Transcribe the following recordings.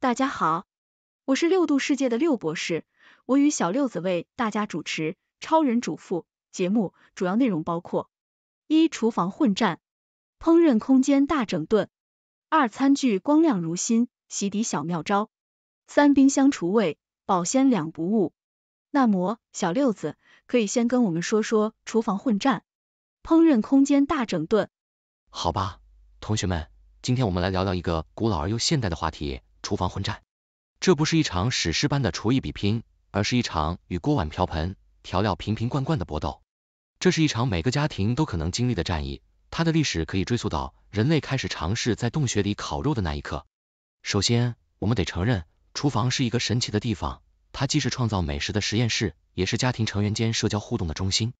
大家好，我是六度世界的六博士，我与小六子为大家主持《超人主妇》节目，主要内容包括：一、厨房混战，烹饪空间大整顿；二、餐具光亮如新，洗涤小妙招；三、冰箱除味，保鲜两不误。那么，小六子可以先跟我们说说厨房混战，烹饪空间大整顿。好吧，同学们，今天我们来聊聊一个古老而又现代的话题。厨房混战，这不是一场史诗般的厨艺比拼，而是一场与锅碗瓢盆、调料瓶瓶罐罐的搏斗。这是一场每个家庭都可能经历的战役，它的历史可以追溯到人类开始尝试在洞穴里烤肉的那一刻。首先，我们得承认，厨房是一个神奇的地方，它既是创造美食的实验室，也是家庭成员间社交互动的中心。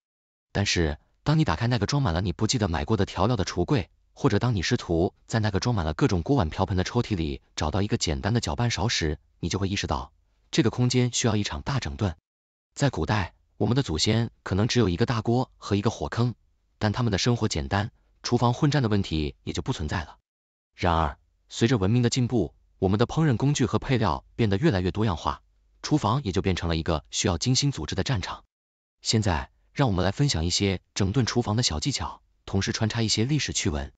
但是，当你打开那个装满了你不记得买过的调料的橱柜，或者当你试图在那个装满了各种锅碗瓢盆的抽屉里找到一个简单的搅拌勺时，你就会意识到这个空间需要一场大整顿。在古代，我们的祖先可能只有一个大锅和一个火坑，但他们的生活简单，厨房混战的问题也就不存在了。然而，随着文明的进步，我们的烹饪工具和配料变得越来越多样化，厨房也就变成了一个需要精心组织的战场。现在，让我们来分享一些整顿厨房的小技巧，同时穿插一些历史趣闻。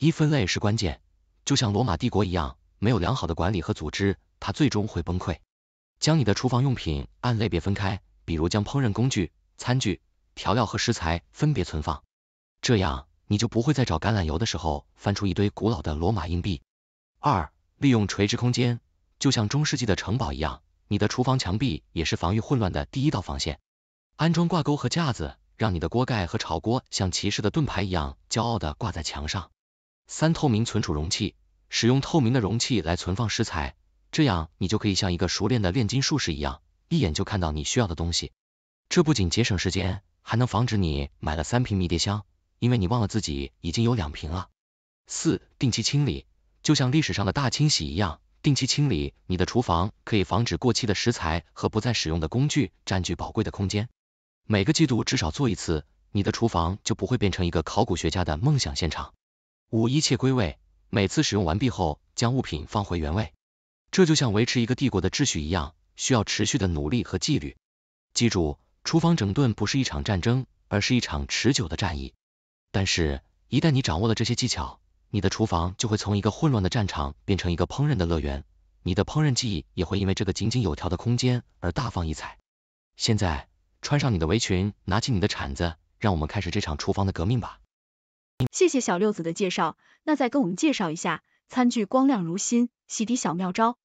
一分类是关键，就像罗马帝国一样，没有良好的管理和组织，它最终会崩溃。将你的厨房用品按类别分开，比如将烹饪工具、餐具、调料和食材分别存放，这样你就不会再找橄榄油的时候翻出一堆古老的罗马硬币。二，利用垂直空间，就像中世纪的城堡一样，你的厨房墙壁也是防御混乱的第一道防线。安装挂钩和架子，让你的锅盖和炒锅像骑士的盾牌一样骄傲地挂在墙上。三、透明存储容器，使用透明的容器来存放食材，这样你就可以像一个熟练的炼金术士一样，一眼就看到你需要的东西。这不仅节省时间，还能防止你买了三瓶迷迭香，因为你忘了自己已经有两瓶了。四、定期清理，就像历史上的大清洗一样，定期清理你的厨房，可以防止过期的食材和不再使用的工具占据宝贵的空间。每个季度至少做一次，你的厨房就不会变成一个考古学家的梦想现场。五，一切归位。每次使用完毕后，将物品放回原位。这就像维持一个帝国的秩序一样，需要持续的努力和纪律。记住，厨房整顿不是一场战争，而是一场持久的战役。但是，一旦你掌握了这些技巧，你的厨房就会从一个混乱的战场变成一个烹饪的乐园，你的烹饪技艺也会因为这个井井有条的空间而大放异彩。现在，穿上你的围裙，拿起你的铲子，让我们开始这场厨房的革命吧！谢谢小六子的介绍，那再跟我们介绍一下，餐具光亮如新，洗涤小妙招。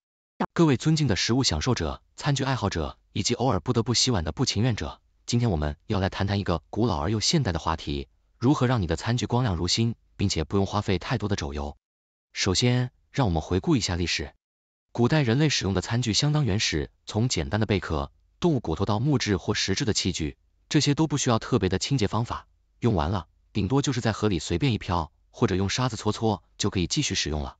各位尊敬的食物享受者、餐具爱好者，以及偶尔不得不洗碗的不情愿者，今天我们要来谈谈一个古老而又现代的话题，如何让你的餐具光亮如新，并且不用花费太多的肘油。首先，让我们回顾一下历史，古代人类使用的餐具相当原始，从简单的贝壳、动物骨头到木质或石质的器具，这些都不需要特别的清洁方法，用完了。顶多就是在河里随便一漂，或者用沙子搓搓就可以继续使用了。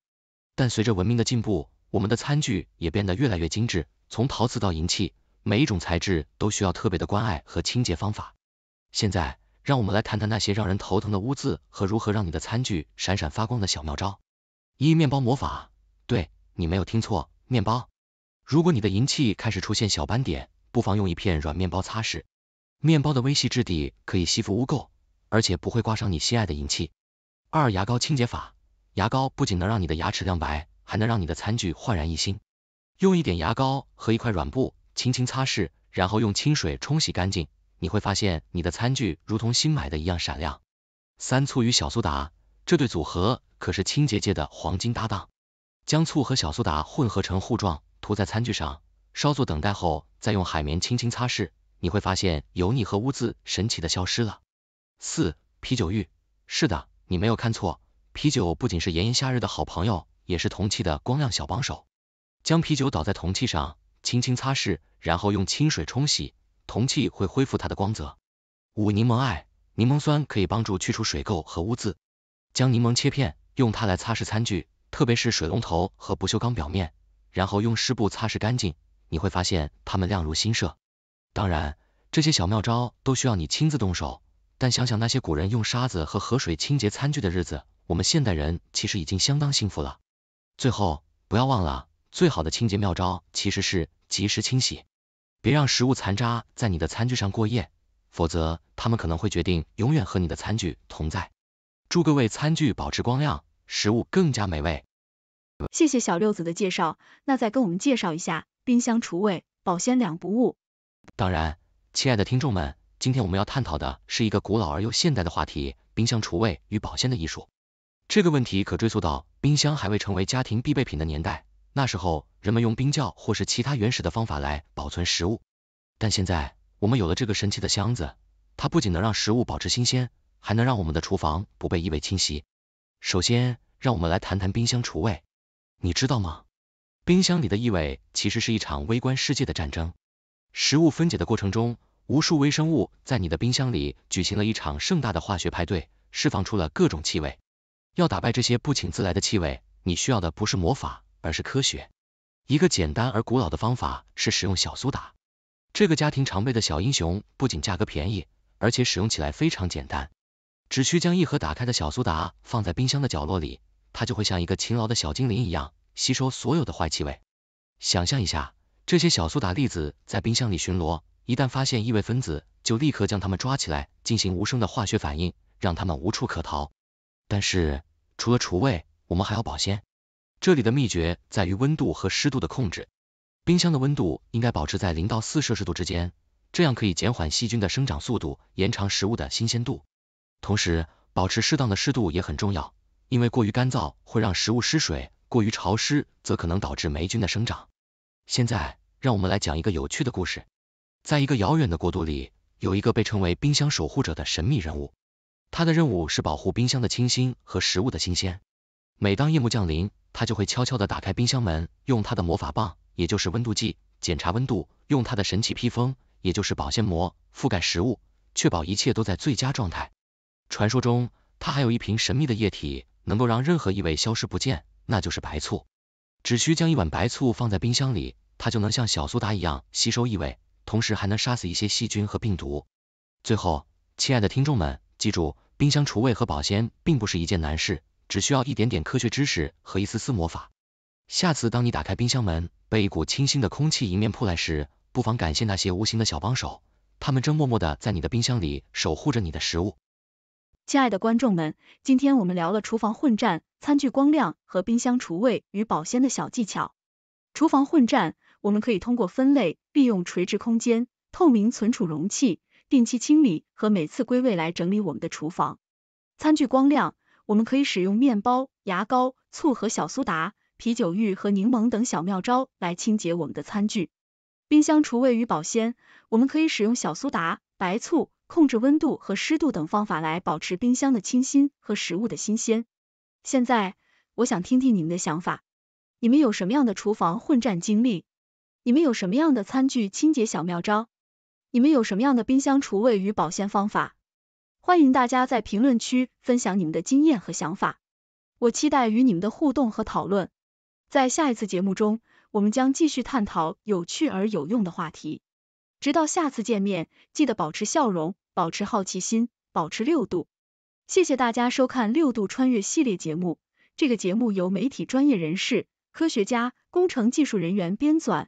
但随着文明的进步，我们的餐具也变得越来越精致，从陶瓷到银器，每一种材质都需要特别的关爱和清洁方法。现在，让我们来谈谈那些让人头疼的污渍和如何让你的餐具闪闪发光的小妙招。一面包魔法，对，你没有听错，面包。如果你的银器开始出现小斑点，不妨用一片软面包擦拭，面包的微细质地可以吸附污垢。而且不会刮伤你心爱的银器。二、牙膏清洁法，牙膏不仅能让你的牙齿亮白，还能让你的餐具焕然一新。用一点牙膏和一块软布轻轻擦拭，然后用清水冲洗干净，你会发现你的餐具如同新买的一样闪亮。三、醋与小苏打，这对组合可是清洁界的黄金搭档。将醋和小苏打混合成糊状，涂在餐具上，稍作等待后再用海绵轻轻擦拭，你会发现油腻和污渍神奇的消失了。四、啤酒浴，是的，你没有看错，啤酒不仅是炎炎夏日的好朋友，也是铜器的光亮小帮手。将啤酒倒在铜器上，轻轻擦拭，然后用清水冲洗，铜器会恢复它的光泽。五、柠檬爱，柠檬酸可以帮助去除水垢和污渍。将柠檬切片，用它来擦拭餐具，特别是水龙头和不锈钢表面，然后用湿布擦拭干净，你会发现它们亮如新舍。当然，这些小妙招都需要你亲自动手。但想想那些古人用沙子和河水清洁餐具的日子，我们现代人其实已经相当幸福了。最后，不要忘了，最好的清洁妙招其实是及时清洗，别让食物残渣在你的餐具上过夜，否则他们可能会决定永远和你的餐具同在。祝各位餐具保持光亮，食物更加美味。谢谢小六子的介绍，那再跟我们介绍一下，冰箱除味保鲜两不误。当然，亲爱的听众们。今天我们要探讨的是一个古老而又现代的话题：冰箱除味与保鲜的艺术。这个问题可追溯到冰箱还未成为家庭必备品的年代，那时候人们用冰窖或是其他原始的方法来保存食物。但现在我们有了这个神奇的箱子，它不仅能让食物保持新鲜，还能让我们的厨房不被异味侵袭。首先，让我们来谈谈冰箱除味。你知道吗？冰箱里的异味其实是一场微观世界的战争。食物分解的过程中，无数微生物在你的冰箱里举行了一场盛大的化学派对，释放出了各种气味。要打败这些不请自来的气味，你需要的不是魔法，而是科学。一个简单而古老的方法是使用小苏打。这个家庭常备的小英雄不仅价格便宜，而且使用起来非常简单。只需将一盒打开的小苏打放在冰箱的角落里，它就会像一个勤劳的小精灵一样，吸收所有的坏气味。想象一下，这些小苏打粒子在冰箱里巡逻。一旦发现异味分子，就立刻将它们抓起来，进行无声的化学反应，让他们无处可逃。但是除了除味，我们还要保鲜。这里的秘诀在于温度和湿度的控制。冰箱的温度应该保持在零到四摄氏度之间，这样可以减缓细菌的生长速度，延长食物的新鲜度。同时，保持适当的湿度也很重要，因为过于干燥会让食物失水，过于潮湿则可能导致霉菌的生长。现在，让我们来讲一个有趣的故事。在一个遥远的国度里，有一个被称为冰箱守护者的神秘人物，他的任务是保护冰箱的清新和食物的新鲜。每当夜幕降临，他就会悄悄地打开冰箱门，用他的魔法棒，也就是温度计，检查温度；用他的神奇披风，也就是保鲜膜，覆盖食物，确保一切都在最佳状态。传说中，他还有一瓶神秘的液体，能够让任何异味消失不见，那就是白醋。只需将一碗白醋放在冰箱里，它就能像小苏打一样吸收异味。同时还能杀死一些细菌和病毒。最后，亲爱的听众们，记住，冰箱除味和保鲜并不是一件难事，只需要一点点科学知识和一丝丝魔法。下次当你打开冰箱门，被一股清新的空气迎面扑来时，不妨感谢那些无形的小帮手，他们正默默的在你的冰箱里守护着你的食物。亲爱的观众们，今天我们聊了厨房混战、餐具光亮和冰箱除味与保鲜的小技巧，厨房混战。我们可以通过分类，利用垂直空间、透明存储容器，定期清理和每次归位来整理我们的厨房餐具光亮。我们可以使用面包、牙膏、醋和小苏打、啤酒浴和柠檬等小妙招来清洁我们的餐具。冰箱除味与保鲜，我们可以使用小苏打、白醋，控制温度和湿度等方法来保持冰箱的清新和食物的新鲜。现在，我想听听你们的想法，你们有什么样的厨房混战经历？你们有什么样的餐具清洁小妙招？你们有什么样的冰箱除味与保鲜方法？欢迎大家在评论区分享你们的经验和想法。我期待与你们的互动和讨论。在下一次节目中，我们将继续探讨有趣而有用的话题。直到下次见面，记得保持笑容，保持好奇心，保持六度。谢谢大家收看《六度穿越》系列节目。这个节目由媒体专业人士、科学家、工程技术人员编纂。